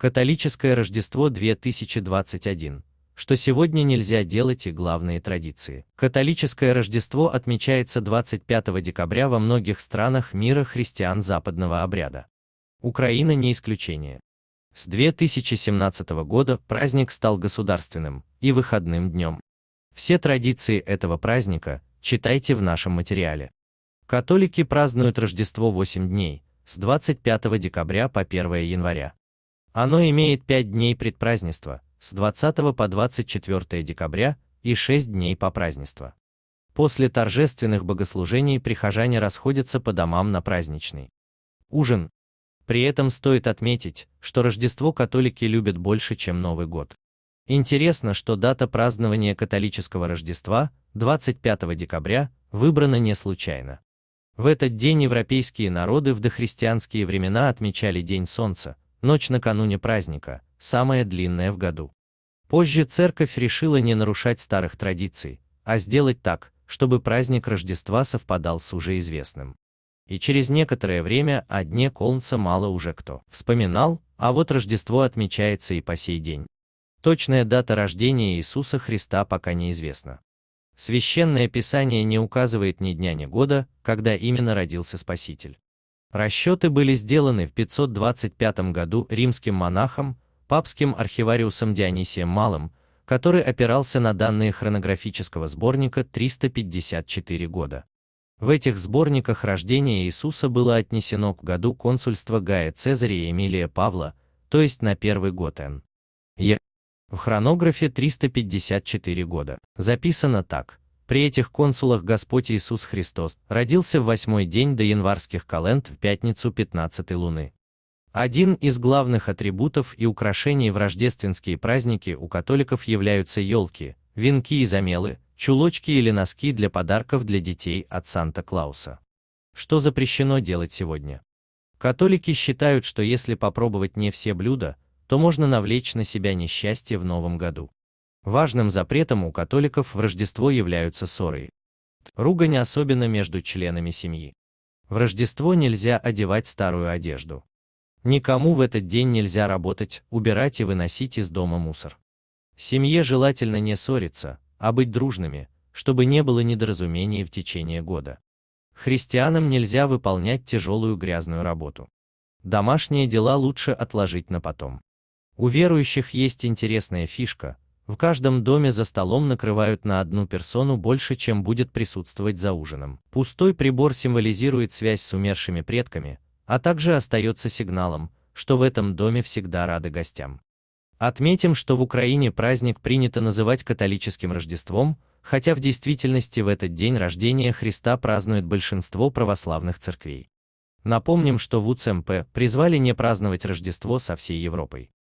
католическое Рождество 2021, что сегодня нельзя делать и главные традиции. Католическое Рождество отмечается 25 декабря во многих странах мира христиан западного обряда. Украина не исключение. С 2017 года праздник стал государственным и выходным днем. Все традиции этого праздника читайте в нашем материале. Католики празднуют Рождество 8 дней, с 25 декабря по 1 января. Оно имеет 5 дней предпразднества, с 20 по 24 декабря, и 6 дней по празднества. После торжественных богослужений прихожане расходятся по домам на праздничный ужин. При этом стоит отметить, что Рождество католики любят больше, чем Новый год. Интересно, что дата празднования католического Рождества, 25 декабря, выбрана не случайно. В этот день европейские народы в дохристианские времена отмечали День Солнца, ночь накануне праздника, самая длинная в году. Позже церковь решила не нарушать старых традиций, а сделать так, чтобы праздник Рождества совпадал с уже известным. И через некоторое время о дне Колнца мало уже кто вспоминал, а вот Рождество отмечается и по сей день. Точная дата рождения Иисуса Христа пока неизвестна. Священное Писание не указывает ни дня, ни года, когда именно родился Спаситель. Расчеты были сделаны в 525 году римским монахом, папским архивариусом Дионисием Малым, который опирался на данные хронографического сборника 354 года. В этих сборниках рождение Иисуса было отнесено к году консульства Гая Цезаря и Эмилия Павла, то есть на первый год Н. Е. В хронографе 354 года записано так. При этих консулах Господь Иисус Христос родился в восьмой день до январских календ в пятницу 15 луны. Один из главных атрибутов и украшений в рождественские праздники у католиков являются елки, венки и замелы, чулочки или носки для подарков для детей от Санта-Клауса. Что запрещено делать сегодня? Католики считают, что если попробовать не все блюда, то можно навлечь на себя несчастье в новом году. Важным запретом у католиков в Рождество являются ссоры. Ругань особенно между членами семьи. В Рождество нельзя одевать старую одежду. Никому в этот день нельзя работать, убирать и выносить из дома мусор. Семье желательно не ссориться, а быть дружными, чтобы не было недоразумений в течение года. Христианам нельзя выполнять тяжелую грязную работу. Домашние дела лучше отложить на потом. У верующих есть интересная фишка, в каждом доме за столом накрывают на одну персону больше, чем будет присутствовать за ужином. Пустой прибор символизирует связь с умершими предками, а также остается сигналом, что в этом доме всегда рады гостям. Отметим, что в Украине праздник принято называть католическим Рождеством, хотя в действительности в этот день рождения Христа празднует большинство православных церквей. Напомним, что в УЦМП призвали не праздновать Рождество со всей Европой.